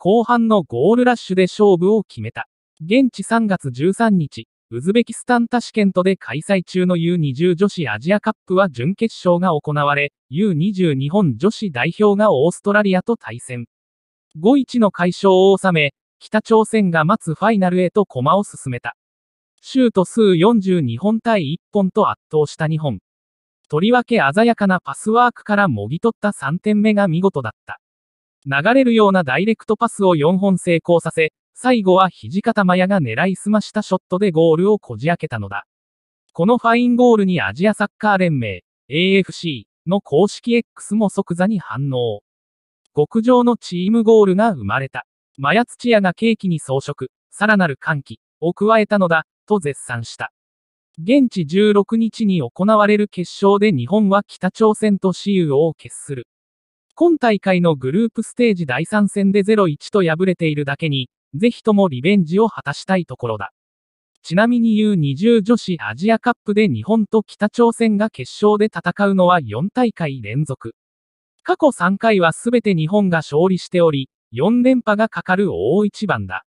後半のゴールラッシュで勝負を決めた。現地3月13日、ウズベキスタンタシケントで開催中の U20 女子アジアカップは準決勝が行われ、U20 日本女子代表がオーストラリアと対戦。5-1の快勝を収め、北朝鮮が待つファイナルへと駒を進めた。シュート数42本対1本と圧倒した日本。とりわけ鮮やかなパスワークからもぎ取った3点目が見事だった。流れるようなダイレクトパスを4本成功させ、最後は土方麻也が狙いすましたショットでゴールをこじ開けたのだ。このファインゴールにアジアサッカー連盟 AFC の公式 X も即座に反応。極上のチームゴールが生まれた。マヤ土屋がケーキに装飾、さらなる歓喜を加えたのだ、と絶賛した。現地16日に行われる決勝で日本は北朝鮮と私有を決する。今大会のグループステージ第3戦で0-1と敗れているだけに、ぜひともリベンジを果たしたいところだ。ちなみに U20 女子アジアカップで日本と北朝鮮が決勝で戦うのは4大会連続。過去3回は全て日本が勝利しており、4連覇がかかる大一番だ。